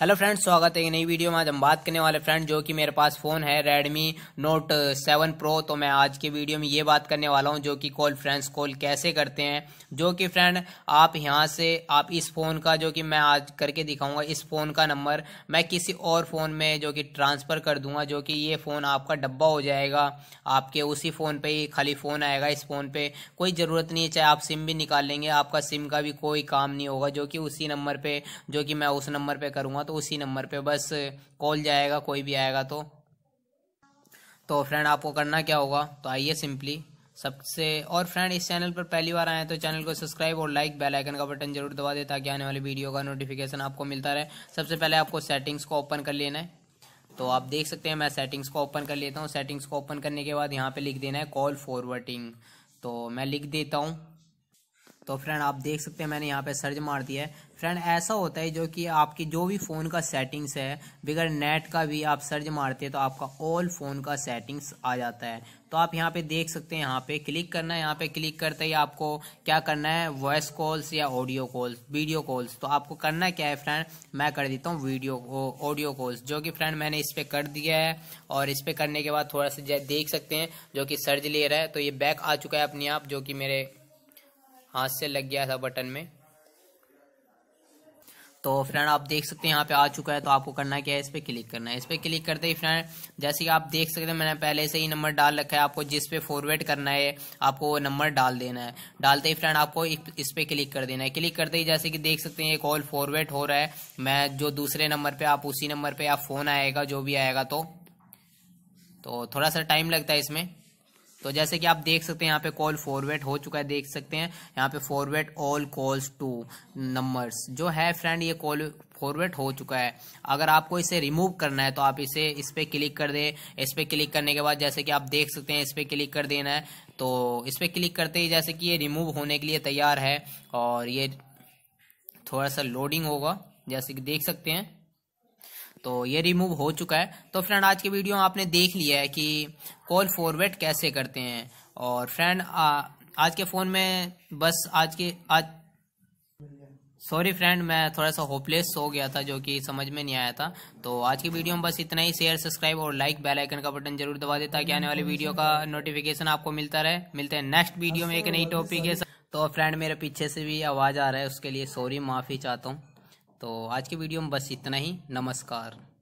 hello friends स्वागत है एक नई वीडियो में आज हम बात करने वाले फ्रेंड जो कि मेरे पास फ़ोन है रेडमी नोट सेवन प्रो तो मैं आज के वीडियो में ये बात करने वाला हूँ जो कि कॉल फ्रेंड्स कॉल कैसे करते हैं जो कि फ्रेंड आप यहाँ से आप इस फ़ोन का जो कि मैं आज करके दिखाऊंगा इस फ़ोन का नंबर मैं किसी और फ़ोन में जो कि ट्रांसफ़र कर दूंगा जो कि ये फ़ोन आपका डब्बा हो जाएगा आपके उसी फ़ोन पर ही खाली फ़ोन आएगा इस फ़ोन पर कोई ज़रूरत नहीं है चाहे आप सिम भी निकाल लेंगे आपका सिम का भी कोई काम नहीं होगा जो कि उसी नंबर पर जो कि मैं उस नंबर पर करूँगा तो उसी नंबर पे बस कॉल जाएगा कोई भी आएगा तो तो फ्रेंड आपको करना क्या होगा तो आइए सिंपली सबसे और फ्रेंड इस चैनल पर पहली बार आए हैं तो चैनल को सब्सक्राइब और लाइक बेल आइकन का बटन जरूर दबा दें ताकि आने वाली वीडियो का नोटिफिकेशन आपको मिलता रहे सबसे पहले आपको सेटिंग्स को ओपन कर लेना है तो आप देख सकते हैं मैं सेटिंग्स को ओपन कर लेता हूँ सेटिंग्स को ओपन करने के बाद यहाँ पर लिख देना है कॉल फॉरवर्डिंग तो मैं लिख देता हूँ तो फ्रेंड आप देख सकते हैं मैंने यहाँ पे सर्च मार दिया है फ्रेंड ऐसा होता है जो कि आपकी जो भी फ़ोन का सेटिंग्स है बगैर नेट का भी आप सर्च मारते हैं तो आपका ऑल फ़ोन का सेटिंग्स आ जाता है तो आप यहाँ पे देख सकते हैं यहाँ पे क्लिक करना है यहाँ पे क्लिक करते ही आपको क्या करना है वॉइस कॉल्स या ऑडियो कॉल्स वीडियो कॉल्स तो आपको करना क्या है फ्रेंड मैं कर देता हूँ वीडियो ऑडियो कॉल्स जो कि फ्रेंड मैंने इस पर कर दिया है और इस पर करने के बाद थोड़ा सा देख सकते हैं जो कि सर्च ले रहा है तो ये बैक आ चुका है अपने आप जो कि मेरे हाथ से लग गया था बटन में तो फ्रेंड आप देख सकते हैं यहाँ पे आ चुका है तो आपको करना क्या है इस पर क्लिक करना है इस पर क्लिक करते ही फ्रेंड जैसे कि आप देख सकते हैं मैंने पहले से ही नंबर डाल रखा है आपको जिस पे फॉरवर्ड करना है आपको वो नंबर डाल देना है डालते ही फ्रेंड आपको इस पर क्लिक कर देना है क्लिक करते ही जैसे कि देख सकते हैं कॉल फॉरवर्ड हो रहा है मैं जो दूसरे नंबर पर आप उसी नंबर पर आप फोन आएगा जो भी आएगा तो, तो थोड़ा सा टाइम लगता है इसमें तो जैसे कि आप देख सकते हैं यहाँ पे कॉल फॉरवर्ड हो चुका है देख सकते हैं यहाँ पे forward all calls to numbers जो है फ्रेंड ये कॉल फॉरवर्ड हो चुका है अगर आपको इसे रिमूव करना है तो आप इसे इस पर क्लिक कर दें इस पर क्लिक करने के बाद जैसे कि आप देख सकते हैं इस पर क्लिक कर देना है तो इस पर क्लिक करते ही जैसे कि ये रिमूव होने के लिए तैयार है और ये थोड़ा सा लोडिंग होगा जैसे कि देख सकते हैं तो ये रिमूव हो चुका है तो फ्रेंड आज के वीडियो में आपने देख लिया है कि कॉल फॉरवर्ड कैसे करते हैं और फ्रेंड आज के फ़ोन में बस आज के आज सॉरी फ्रेंड मैं थोड़ा सा होपलेस हो गया था जो कि समझ में नहीं आया था तो आज की वीडियो में बस इतना ही शेयर सब्सक्राइब और लाइक बेल आइकन का बटन जरूर दबा दे ताकि आने वाली वीडियो का नोटिफिकेशन आपको मिलता रहे मिलते हैं नेक्स्ट वीडियो में एक नई टॉपिक के साथ तो फ्रेंड मेरे पीछे से भी आवाज़ आ रहा है उसके लिए सॉरी माफ़ी चाहता हूँ तो आज के वीडियो में बस इतना ही नमस्कार